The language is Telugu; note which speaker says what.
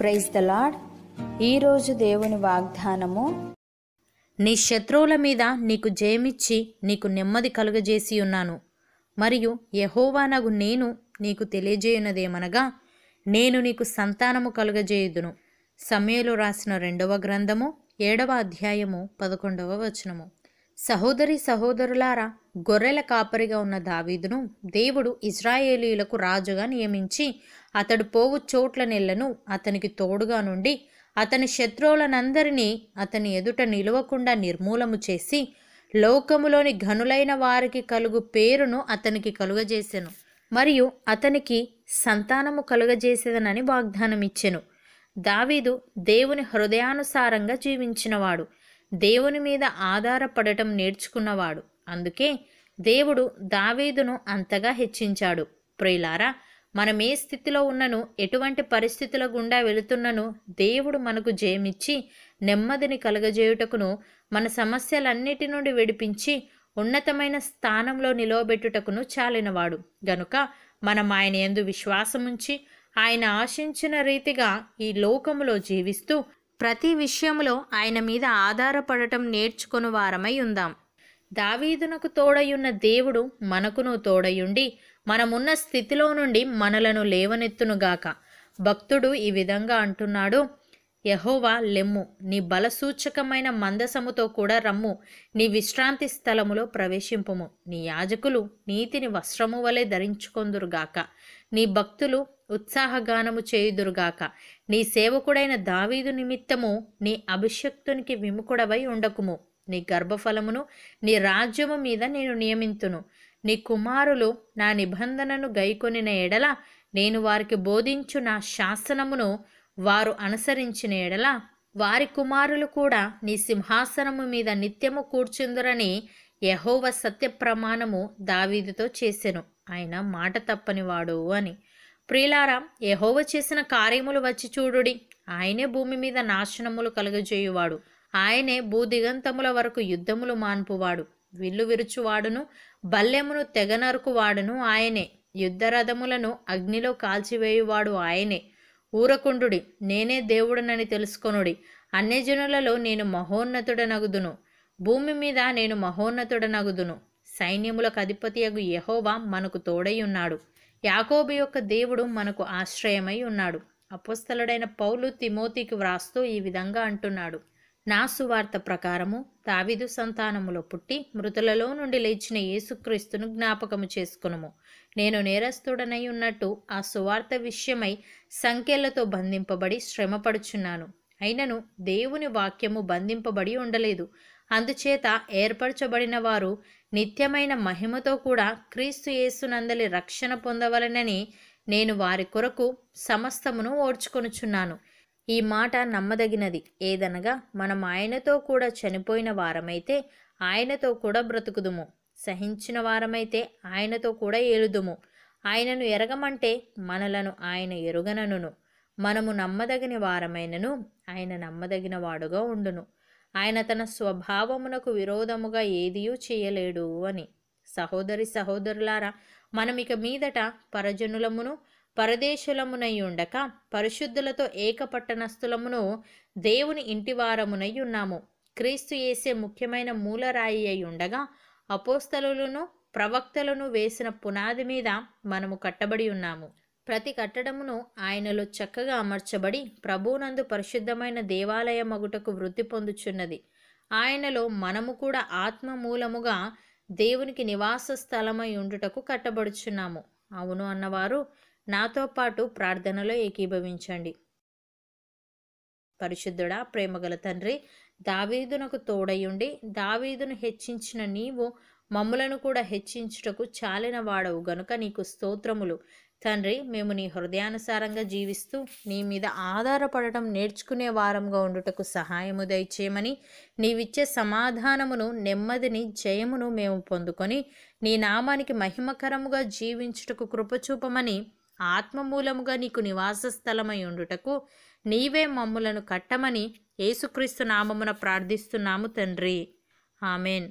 Speaker 1: ప్రైజ్ ద లాడ్ ఈరోజు దేవుని వాగ్దానము నీ శత్రువుల మీద నీకు జయమిచ్చి నీకు నెమ్మది కలుగజేసి ఉన్నాను మరియు యహోవానగు నేను నీకు తెలియజేయునదేమనగా నేను నీకు సంతానము కలుగజేయుదును సమయలు రాసిన రెండవ గ్రంథము ఏడవ అధ్యాయము పదకొండవ వచనము సహోదరి సహోదరులారా గొర్రెల కాపరిగా ఉన్న దావీదును దేవుడు ఇజ్రాయేలీలకు రాజుగా నియమించి అతడు పోవు చోట్ల నెలను అతనికి తోడుగా నుండి అతని శత్రువులనందరినీ అతని ఎదుట నిలవకుండా నిర్మూలము చేసి లోకములోని ఘనులైన వారికి కలుగు పేరును అతనికి కలుగజేసెను మరియు అతనికి సంతానము కలుగజేసేదనని వాగ్దానమిచ్చెను దావీదు దేవుని హృదయానుసారంగా జీవించినవాడు దేవుని మీద ఆధారపడటం నేర్చుకున్నవాడు అందుకే దేవుడు దావీదును అంతగా హెచ్చించాడు ప్రియులారా మనం ఏ స్థితిలో ఉన్నను ఎటువంటి పరిస్థితుల గుండా వెళుతున్నను దేవుడు మనకు జయమిచ్చి నెమ్మదిని కలగజేయుటకును మన సమస్యలన్నిటి నుండి విడిపించి ఉన్నతమైన స్థానంలో నిలవబెట్టుటకును చాలినవాడు గనుక మనం ఆయన ఎందు విశ్వాసముంచి ఆయన ఆశించిన రీతిగా ఈ లోకములో జీవిస్తూ ప్రతి విషయంలో ఆయన మీద ఆధారపడటం నేర్చుకుని వారమై ఉందాం దావీదునకు తోడయున్న దేవుడు మనకును తోడయుండి మనమున్న స్థితిలో నుండి మనలను లేవనెత్తునుగాక భక్తుడు ఈ విధంగా అంటున్నాడు యహోవా లెమ్ము నీ బలసూచకమైన మందసముతో కూడా రమ్ము నీ విశ్రాంతి స్థలములో ప్రవేశింపము నీ యాజకులు నీతిని వస్త్రము వలె ధరించుకొందురుగాక నీ భక్తులు ఉత్సాహగానము చేయుదురుగాక నీ సేవకుడైన దావీదు నిమిత్తము నీ అభిషక్తునికి విముకుడవై ఉండకుము నీ గర్భఫలమును నీ రాజ్యము మీద నేను నియమింతును నీ కుమారులు నా నిబంధనను గైకొనిన ఎడల నేను వారికి బోధించు నా శాసనమును వారు అనుసరించిన ఎడల వారి కుమారులు కూడా నీ సింహాసనము మీద నిత్యము కూర్చుందురని యహోవ సత్య ప్రమాణము దావీదుతో చేసెను ఆయన మాట తప్పనివాడు అని ప్రియులారా యహోవ చేసిన కార్యములు వచ్చి చూడుడి ఆయనే భూమి మీద నాశనములు కలుగజేయువాడు ఆయనే భూదిగంతముల వరకు యుద్ధములు మాన్పువాడు విల్లు విరుచువాడును బల్లెమును తెగనరుకువాడును ఆయనే యుద్ధరథములను అగ్నిలో కాల్చివేయువాడు ఆయనే ఊరకుండుడి నేనే దేవుడనని తెలుసుకొనుడి అన్యజనులలో నేను మహోన్నతుడనగుదును భూమి మీద నేను మహోన్నతుడనగుదును సైన్యములకు అగు యహోవా మనకు తోడై ఉన్నాడు యాకోబు యొక్క దేవుడు మనకు ఆశ్రయమై ఉన్నాడు అపుస్తలుడైన పౌలు తిమోతికి వ్రాస్తూ ఈ విధంగా అంటున్నాడు నా సువార్త ప్రకారము దావిదు సంతానములో పుట్టి మృతులలో నుండి లేచిన యేసుక్రీస్తును జ్ఞాపకము చేసుకునుము నేను నేరస్తుడనై ఉన్నట్టు ఆ సువార్త విషయమై సంఖ్యలతో బంధింపబడి శ్రమపడుచున్నాను అయినను దేవుని వాక్యము బంధింపబడి ఉండలేదు అందుచేత ఏర్పరచబడిన వారు నిత్యమైన మహిమతో కూడా క్రీస్తు యేసునందలి రక్షణ పొందవలనని నేను వారి కొరకు సమస్తమును ఓడ్చుకొనుచున్నాను ఈ మాట నమ్మదగినది ఏదనగా మనం ఆయనతో కూడా చనిపోయిన వారమైతే ఆయనతో కూడా బ్రతుకుదుము సహించిన వారమైతే ఆయనతో కూడా ఏలుదుము ఆయనను ఎరగమంటే మనలను ఆయన ఎరుగనను మనము నమ్మదగిన వారమైనను ఆయన నమ్మదగిన వాడుగా ఉండును ఆయన తన స్వభావమునకు విరోధముగా ఏదియూ చేయలేడు అని సహోదరి సహోదరులారా మనం ఇక మీదట పరజనులమును పరదేశులమునై ఉండక పరిశుద్ధులతో ఏకపట్టణస్థులమును దేవుని ఇంటివారమునై ఉన్నాము క్రీస్తు చేసే ముఖ్యమైన మూలరాయి అయి ఉండగా అపోస్తలులను ప్రవక్తలను వేసిన పునాది మీద మనము కట్టబడి ఉన్నాము ప్రతి కట్టడమును ఆయనలో చక్కగా అమర్చబడి ప్రభువునందు పరిశుద్ధమైన దేవాలయ మగుటకు వృద్ధి పొందుచున్నది ఆయనలో మనము కూడా ఆత్మ మూలముగా దేవునికి నివాస స్థలమై ఉండుటకు కట్టబడుచున్నాము అవును అన్నవారు నాతో పాటు ప్రార్థనలో ఏకీభవించండి పరిశుద్ధుడా ప్రేమగల తండ్రి దావీదునకు తోడయుండి దావీదును హెచ్చించిన నీవు మమ్ములను కూడా హెచ్చించుటకు చాలిన వాడవు గనుక నీకు స్తోత్రములు తండ్రి మేము నీ హృదయానుసారంగా జీవిస్తూ నీ మీద ఆధారపడటం నేర్చుకునే వారంగా ఉండుటకు సహాయము దయచేయమని నీవిచ్చే సమాధానమును నెమ్మదిని జయమును మేము పొందుకొని నీ నామానికి మహిమకరముగా జీవించుటకు కృపచూపమని ఆత్మమూలముగా నీకు నివాస స్థలమై ఉండుటకు నీవే మమ్ములను కట్టమని యేసుక్రీస్తు నామమున ప్రార్థిస్తున్నాము తండ్రి ఆమెన్